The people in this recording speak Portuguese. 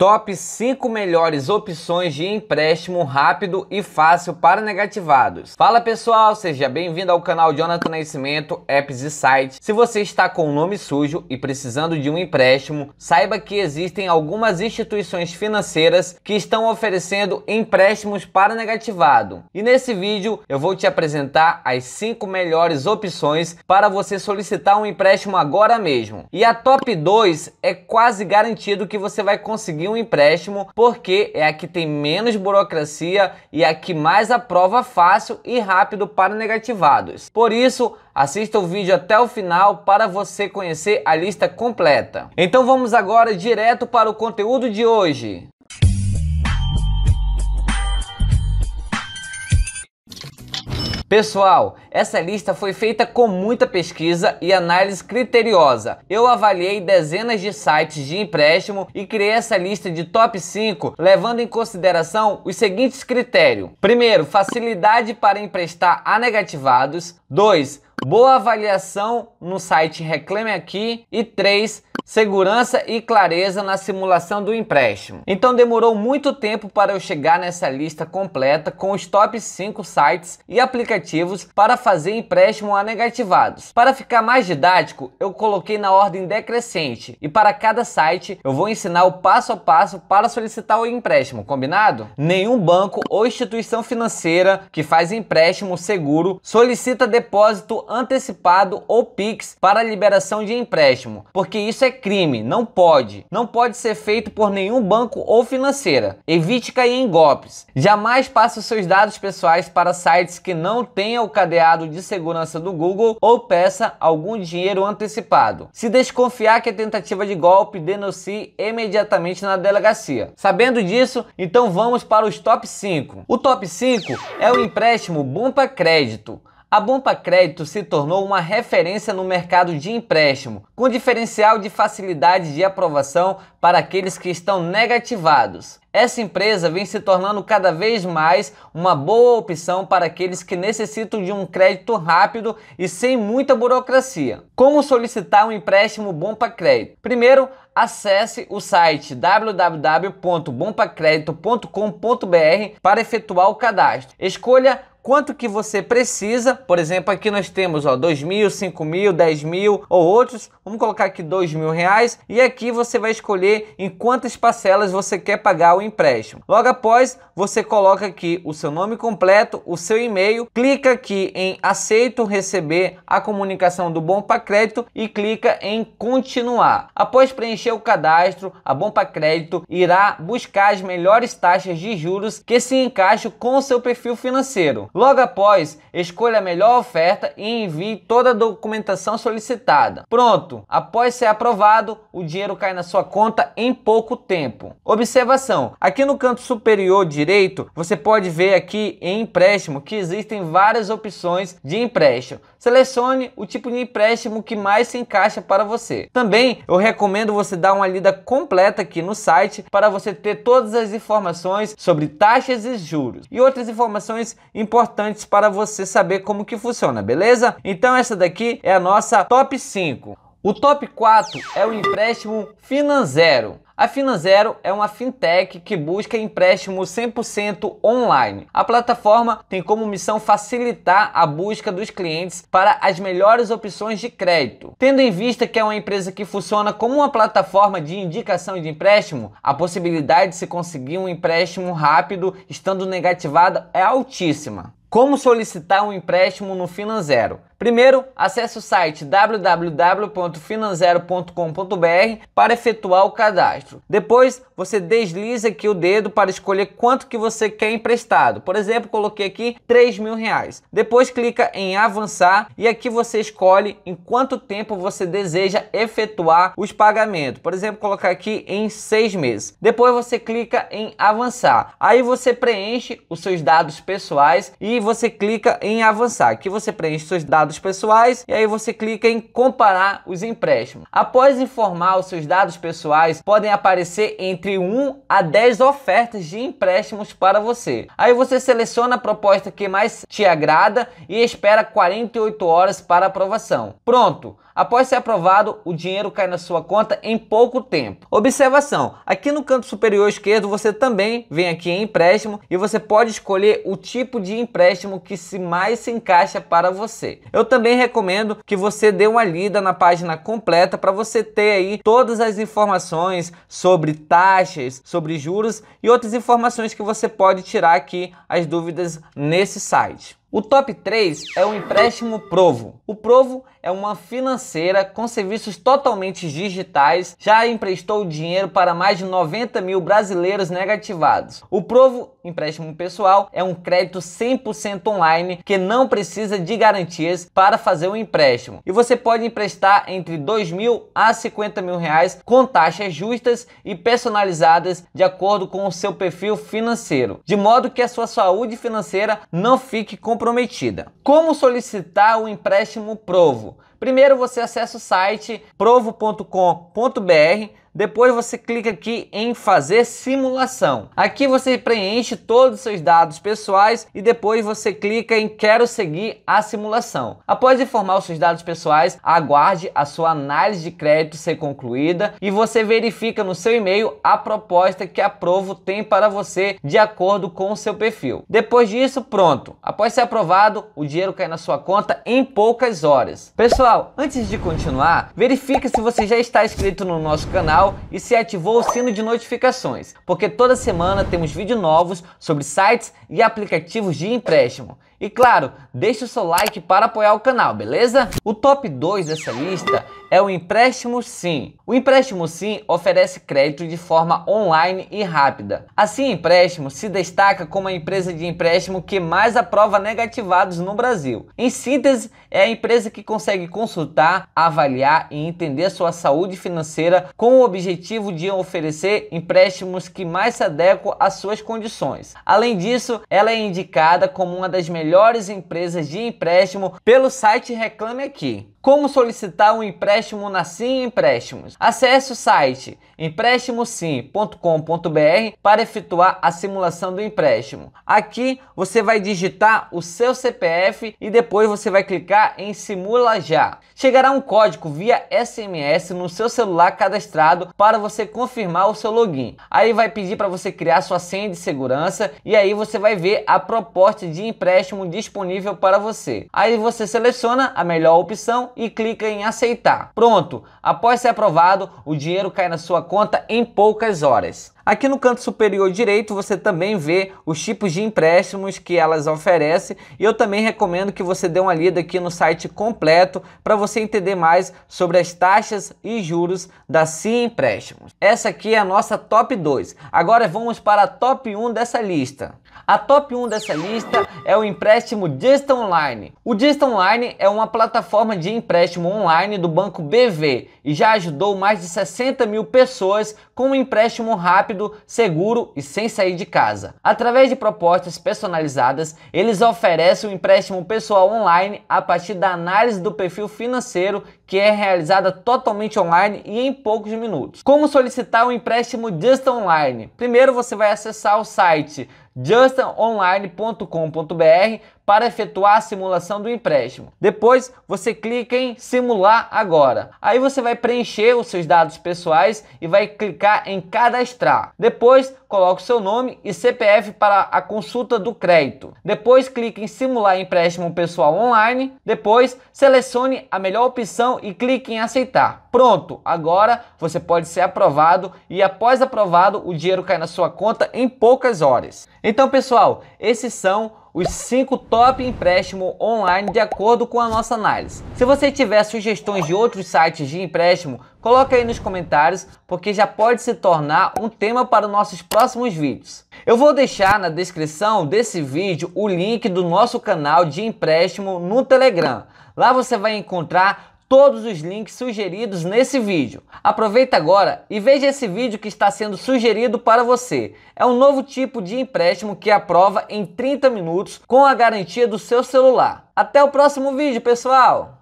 Top 5 melhores opções de empréstimo rápido e fácil para negativados. Fala pessoal, seja bem-vindo ao canal Jonathan Nascimento, apps e sites. Se você está com o nome sujo e precisando de um empréstimo, saiba que existem algumas instituições financeiras que estão oferecendo empréstimos para negativado. E nesse vídeo eu vou te apresentar as 5 melhores opções para você solicitar um empréstimo agora mesmo. E a top 2 é quase garantido que você vai conseguir um empréstimo, porque é a que tem menos burocracia e é a que mais aprova fácil e rápido para negativados. Por isso, assista o vídeo até o final para você conhecer a lista completa. Então vamos agora direto para o conteúdo de hoje. Pessoal, essa lista foi feita com muita pesquisa e análise criteriosa. Eu avaliei dezenas de sites de empréstimo e criei essa lista de top 5 levando em consideração os seguintes critérios. Primeiro, facilidade para emprestar a negativados. 2. Boa avaliação no site Reclame Aqui. E 3 segurança e clareza na simulação do empréstimo. Então demorou muito tempo para eu chegar nessa lista completa com os top 5 sites e aplicativos para fazer empréstimo a negativados. Para ficar mais didático, eu coloquei na ordem decrescente e para cada site eu vou ensinar o passo a passo para solicitar o empréstimo, combinado? Nenhum banco ou instituição financeira que faz empréstimo seguro solicita depósito antecipado ou PIX para liberação de empréstimo, porque isso é crime, não pode. Não pode ser feito por nenhum banco ou financeira. Evite cair em golpes. Jamais passe os seus dados pessoais para sites que não tenham o cadeado de segurança do Google ou peça algum dinheiro antecipado. Se desconfiar que é tentativa de golpe, denuncie imediatamente na delegacia. Sabendo disso, então vamos para os top 5. O top 5 é o empréstimo Bumpa Crédito. A Bompa Crédito se tornou uma referência no mercado de empréstimo, com diferencial de facilidade de aprovação para aqueles que estão negativados. Essa empresa vem se tornando cada vez mais uma boa opção para aqueles que necessitam de um crédito rápido e sem muita burocracia. Como solicitar um empréstimo Bompa Crédito? Primeiro, acesse o site www.bompacredito.com.br para efetuar o cadastro. Escolha quanto que você precisa. Por exemplo, aqui nós temos ó, 2 mil, 5 mil, 10 mil ou outros. Vamos colocar aqui 2 mil reais e aqui você vai escolher em quantas parcelas você quer pagar o empréstimo. Logo após, você coloca aqui o seu nome completo, o seu e-mail, clica aqui em aceito receber a comunicação do Bompa Crédito e clica em continuar. Após preencher o cadastro, a Bompa Crédito irá buscar as melhores taxas de juros que se encaixam com o seu perfil financeiro. Logo após, escolha a melhor oferta e envie toda a documentação solicitada. Pronto! Após ser aprovado, o dinheiro cai na sua conta em pouco tempo. Observação: aqui no canto superior direito, você pode ver aqui em empréstimo que existem várias opções de empréstimo. Selecione o tipo de empréstimo que mais se encaixa para você. Também eu recomendo você dar uma lida completa aqui no site para você ter todas as informações sobre taxas e juros e outras informações importantes importantes para você saber como que funciona, beleza? Então essa daqui é a nossa top 5. O top 4 é o empréstimo financeiro. A Finanzero é uma fintech que busca empréstimos 100% online. A plataforma tem como missão facilitar a busca dos clientes para as melhores opções de crédito. Tendo em vista que é uma empresa que funciona como uma plataforma de indicação de empréstimo, a possibilidade de se conseguir um empréstimo rápido estando negativada é altíssima. Como solicitar um empréstimo no Finanzero? Primeiro, acesse o site www.finanzero.com.br para efetuar o cadastro. Depois, você desliza aqui o dedo para escolher quanto que você quer emprestado. Por exemplo, coloquei aqui 3 mil reais. Depois, clica em avançar e aqui você escolhe em quanto tempo você deseja efetuar os pagamentos. Por exemplo, colocar aqui em 6 meses. Depois, você clica em avançar. Aí você preenche os seus dados pessoais e você clica em avançar. Aqui você preenche seus dados pessoais e aí você clica em comparar os empréstimos. Após informar os seus dados pessoais, podem aparecer entre 1 a 10 ofertas de empréstimos para você. Aí você seleciona a proposta que mais te agrada e espera 48 horas para aprovação. Pronto! Após ser aprovado, o dinheiro cai na sua conta em pouco tempo. Observação: aqui no canto superior esquerdo você também vem aqui em empréstimo e você pode escolher o tipo de empréstimo que se mais se encaixa para você. Eu também recomendo que você dê uma lida na página completa para você ter aí todas as informações sobre taxas, sobre juros e outras informações que você pode tirar aqui as dúvidas nesse site. O top 3 é o empréstimo Provo. O Provo é uma financeira com serviços totalmente digitais, já emprestou dinheiro para mais de 90 mil brasileiros negativados. O Provo, empréstimo pessoal, é um crédito 100% online que não precisa de garantias para fazer o um empréstimo. E você pode emprestar entre 2 mil a 50 mil reais com taxas justas e personalizadas de acordo com o seu perfil financeiro, de modo que a sua saúde financeira não fique com comprometida. Como solicitar o empréstimo Provo? Primeiro você acessa o site provo.com.br, depois você clica aqui em fazer simulação. Aqui você preenche todos os seus dados pessoais e depois você clica em quero seguir a simulação. Após informar os seus dados pessoais, aguarde a sua análise de crédito ser concluída e você verifica no seu e-mail a proposta que a Provo tem para você de acordo com o seu perfil. Depois disso, pronto. Após ser aprovado, o dinheiro cai na sua conta em poucas horas. Pessoal, Pessoal, antes de continuar, verifique se você já está inscrito no nosso canal e se ativou o sino de notificações, porque toda semana temos vídeos novos sobre sites e aplicativos de empréstimo. E claro, deixe o seu like para apoiar o canal, beleza? O top 2 dessa lista é o empréstimo Sim. O empréstimo Sim oferece crédito de forma online e rápida. Assim, empréstimo se destaca como a empresa de empréstimo que mais aprova negativados no Brasil. Em síntese, é a empresa que consegue consultar, avaliar e entender sua saúde financeira com o objetivo de oferecer empréstimos que mais se adequam às suas condições. Além disso, ela é indicada como uma das melhores melhores empresas de empréstimo pelo site Reclame Aqui. Como solicitar um empréstimo na Sim Empréstimos? Acesse o site empréstimosim.com.br para efetuar a simulação do empréstimo. Aqui você vai digitar o seu CPF e depois você vai clicar em Simula já. Chegará um código via SMS no seu celular cadastrado para você confirmar o seu login. Aí vai pedir para você criar sua senha de segurança e aí você vai ver a proposta de empréstimo disponível para você. Aí você seleciona a melhor opção e clica em aceitar. Pronto, após ser aprovado, o dinheiro cai na sua conta em poucas horas. Aqui no canto superior direito você também vê os tipos de empréstimos que elas oferecem e eu também recomendo que você dê uma lida aqui no site completo para você entender mais sobre as taxas e juros da Cia Empréstimos. Essa aqui é a nossa top 2. Agora vamos para a top 1 dessa lista. A top 1 dessa lista é o empréstimo Just Online. O Just Online é uma plataforma de empréstimo online do banco BV e já ajudou mais de 60 mil pessoas com um empréstimo rápido, seguro e sem sair de casa. Através de propostas personalizadas, eles oferecem um empréstimo pessoal online a partir da análise do perfil financeiro que é realizada totalmente online e em poucos minutos. Como solicitar um empréstimo Just Online? Primeiro você vai acessar o site justonline.com.br para efetuar a simulação do empréstimo. Depois você clica em simular agora. Aí você vai preencher os seus dados pessoais e vai clicar em cadastrar. Depois coloque seu nome e CPF para a consulta do crédito. Depois clique em simular empréstimo pessoal online. Depois selecione a melhor opção e clique em aceitar. Pronto, agora você pode ser aprovado e após aprovado o dinheiro cai na sua conta em poucas horas. Então pessoal, esses são os 5 top empréstimo online de acordo com a nossa análise. Se você tiver sugestões de outros sites de empréstimo, coloque aí nos comentários, porque já pode se tornar um tema para nossos próximos vídeos. Eu vou deixar na descrição desse vídeo o link do nosso canal de empréstimo no Telegram. Lá você vai encontrar todos os links sugeridos nesse vídeo. Aproveita agora e veja esse vídeo que está sendo sugerido para você. É um novo tipo de empréstimo que aprova em 30 minutos com a garantia do seu celular. Até o próximo vídeo, pessoal!